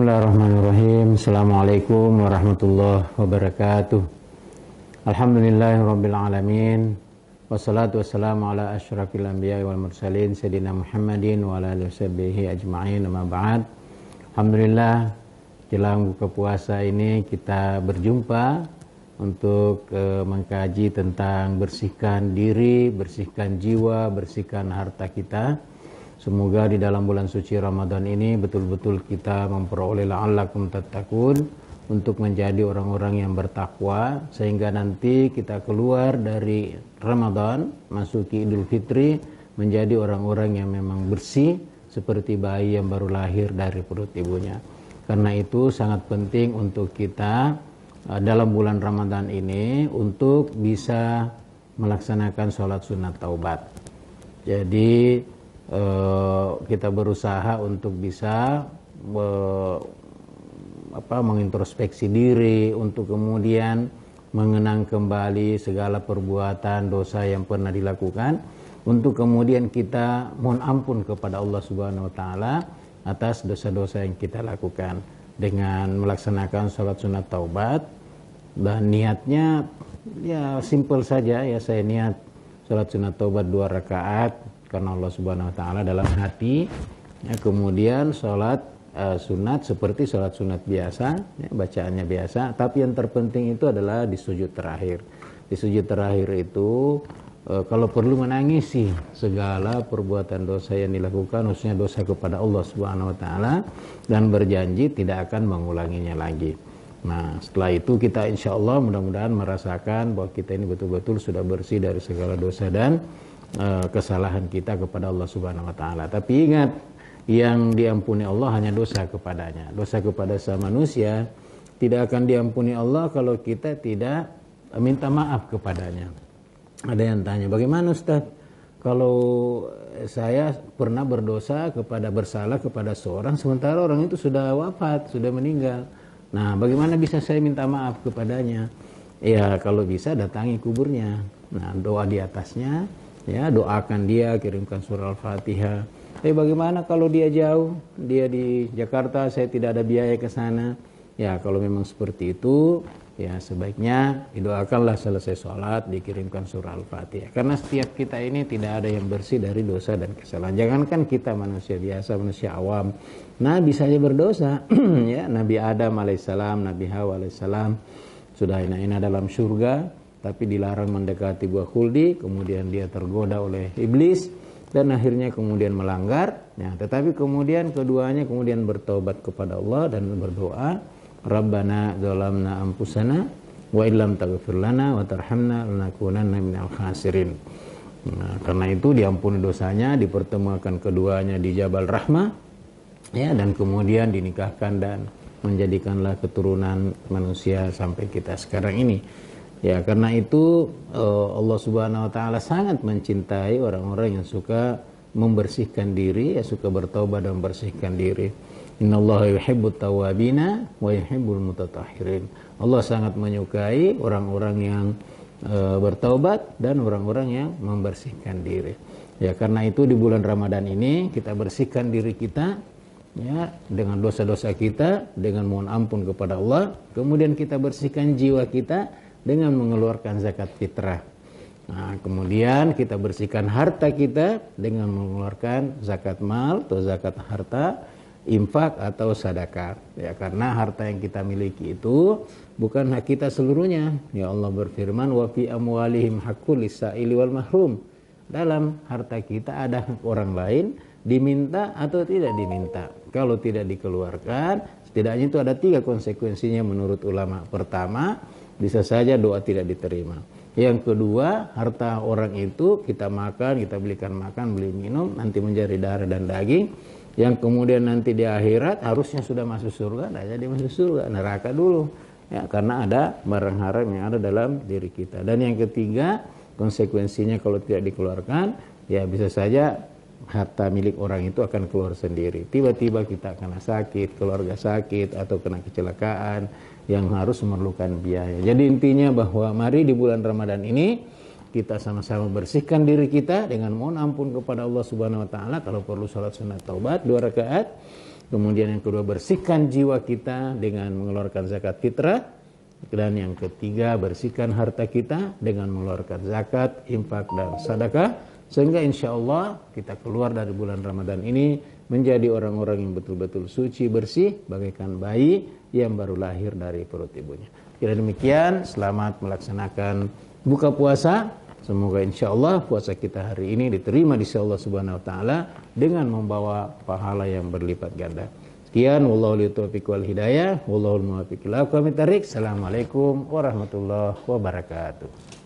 Bismillahirrahmanirrahim. Assalamualaikum warahmatullahi wabarakatuh. Alhamdulillahirabbil alamin. Wassalatu wassalamu ala asyrafil anbiya wal mursalin sayyidina Muhammadin wa ala alihi ajma'in amma ba'd. Alhamdulillah jelang buka puasa ini kita berjumpa untuk uh, mengkaji tentang bersihkan diri, bersihkan jiwa, bersihkan harta kita Semoga di dalam bulan suci Ramadan ini betul-betul kita memperoleh la'allakum tattaqun untuk menjadi orang-orang yang bertakwa sehingga nanti kita keluar dari Ramadan masuki Idul Fitri menjadi orang-orang yang memang bersih seperti bayi yang baru lahir dari perut ibunya. Karena itu sangat penting untuk kita eh, dalam bulan Ramadan ini untuk bisa melaksanakan sholat sunat taubat. Jadi Eh, kita berusaha untuk bisa apa, mengintrospeksi diri untuk kemudian mengenang kembali segala perbuatan dosa yang pernah dilakukan untuk kemudian kita mohon ampun kepada Allah Subhanahu wa taala atas dosa-dosa yang kita lakukan dengan melaksanakan sholat sunat taubat dan niatnya ya simple saja ya saya niat sholat sunat taubat dua rakaat karena Allah Subhanahu wa taala dalam hati. Ya, kemudian sholat uh, sunat seperti sholat sunat biasa, ya, bacaannya biasa, tapi yang terpenting itu adalah di sujud terakhir. Di sujud terakhir itu uh, kalau perlu menangisi segala perbuatan dosa yang dilakukan khususnya dosa kepada Allah Subhanahu wa taala dan berjanji tidak akan mengulanginya lagi. Nah, setelah itu kita insya Allah mudah-mudahan merasakan bahwa kita ini betul-betul sudah bersih dari segala dosa dan Eh, kesalahan kita kepada Allah Subhanahu wa taala. Tapi ingat, yang diampuni Allah hanya dosa kepadanya. Dosa kepada sama manusia tidak akan diampuni Allah kalau kita tidak minta maaf kepadanya. Ada yang tanya, bagaimana Ustaz? Kalau saya pernah berdosa kepada bersalah kepada seorang, sementara orang itu sudah wafat, sudah meninggal. Nah, bagaimana bisa saya minta maaf kepadanya? Ya, kalau bisa datangi kuburnya. Nah, doa di atasnya, ya doakan dia kirimkan surah al-fatihah tapi bagaimana kalau dia jauh dia di Jakarta saya tidak ada biaya ke sana ya kalau memang seperti itu ya sebaiknya didoakanlah selesai sholat dikirimkan surah al-fatihah karena setiap kita ini tidak ada yang bersih dari dosa dan kesalahan jangankan kita manusia biasa manusia awam nabi saja berdosa ya nabi adam alaihissalam nabi hawa alaihissalam sudah enak-enak dalam surga tapi dilarang mendekati buah kuldi, kemudian dia tergoda oleh iblis dan akhirnya kemudian melanggar. Ya, tetapi kemudian keduanya kemudian bertobat kepada Allah dan berdoa, Rabbana zalamna ampusana wa illam taghfir lana wa tarhamna lanakunanna minal khasirin. Nah, karena itu diampuni dosanya, dipertemukan keduanya di Jabal Rahmah ya dan kemudian dinikahkan dan menjadikanlah keturunan manusia sampai kita sekarang ini. Ya, karena itu eh, Allah Subhanahu wa taala sangat mencintai orang-orang yang suka membersihkan diri, ya suka bertobat dan membersihkan diri. Innallaha yuhibbut tawabina wa yuhibbul mutatahhirin. Allah sangat menyukai orang-orang yang e, bertaubat dan orang-orang yang membersihkan diri. Ya, karena itu di bulan Ramadan ini kita bersihkan diri kita ya dengan dosa-dosa kita dengan mohon ampun kepada Allah. Kemudian kita bersihkan jiwa kita dengan mengeluarkan zakat fitrah. Nah, kemudian kita bersihkan harta kita dengan mengeluarkan zakat mal atau zakat harta, infak atau sadaka, Ya, karena harta yang kita miliki itu bukan hak kita seluruhnya. Ya Allah berfirman, "Wa fi amwalihim hakulisa iliwal wal mahrum." Dalam harta kita ada orang lain diminta atau tidak diminta. Kalau tidak dikeluarkan, setidaknya itu ada tiga konsekuensinya menurut ulama. Pertama, bisa saja doa tidak diterima. Yang kedua, harta orang itu kita makan, kita belikan makan, beli minum, nanti menjadi darah dan daging. Yang kemudian nanti di akhirat harusnya sudah masuk surga, tidak jadi masuk surga, neraka dulu. Ya, karena ada barang haram yang ada dalam diri kita. Dan yang ketiga, konsekuensinya kalau tidak dikeluarkan, ya bisa saja harta milik orang itu akan keluar sendiri. Tiba-tiba kita kena sakit, keluarga sakit, atau kena kecelakaan yang harus memerlukan biaya. Jadi intinya bahwa mari di bulan Ramadan ini kita sama-sama bersihkan diri kita dengan mohon ampun kepada Allah Subhanahu wa taala kalau perlu salat sunat taubat dua rakaat. Kemudian yang kedua bersihkan jiwa kita dengan mengeluarkan zakat fitrah dan yang ketiga bersihkan harta kita dengan mengeluarkan zakat, infak dan sadaka. Sehingga insya Allah kita keluar dari bulan Ramadan ini menjadi orang-orang yang betul-betul suci, bersih, bagaikan bayi yang baru lahir dari perut ibunya. Kira demikian, selamat melaksanakan buka puasa. Semoga insya Allah puasa kita hari ini diterima di sisi Allah Subhanahu Wa Taala dengan membawa pahala yang berlipat ganda. Sekian, wallahu taufiq wal hidayah, wallahu muwafiq ila Assalamualaikum warahmatullahi wabarakatuh.